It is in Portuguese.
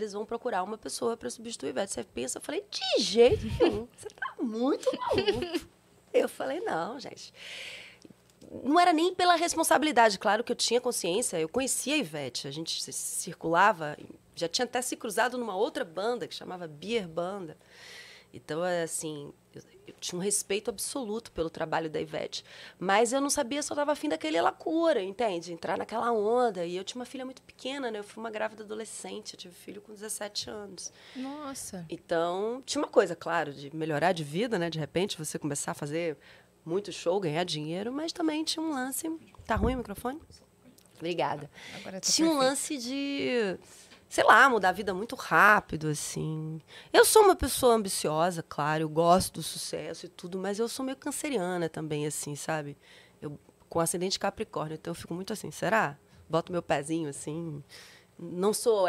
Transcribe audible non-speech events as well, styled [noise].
eles vão procurar uma pessoa para substituir a Ivete. Você pensa, eu falei, de jeito nenhum, [laughs] você tá muito maluco. eu falei, não, gente. Não era nem pela responsabilidade, claro que eu tinha consciência, eu conhecia a Ivete, a gente circulava, já tinha até se cruzado numa outra banda que chamava Beer Banda. Então, é assim, eu, eu, tinha um respeito absoluto pelo trabalho da Ivete. Mas eu não sabia se eu estava afim daquele lacura, entende? Entrar naquela onda. E eu tinha uma filha muito pequena, né? Eu fui uma grávida adolescente, eu tive filho com 17 anos. Nossa! Então, tinha uma coisa, claro, de melhorar de vida, né? De repente, você começar a fazer muito show, ganhar dinheiro, mas também tinha um lance. Tá ruim o microfone? Obrigada. Tá tinha um lance de sei lá, mudar a vida muito rápido, assim. Eu sou uma pessoa ambiciosa, claro, eu gosto do sucesso e tudo, mas eu sou meio canceriana também, assim, sabe? Eu, com ascendente capricórnio, então eu fico muito assim, será? Boto meu pezinho, assim. Não sou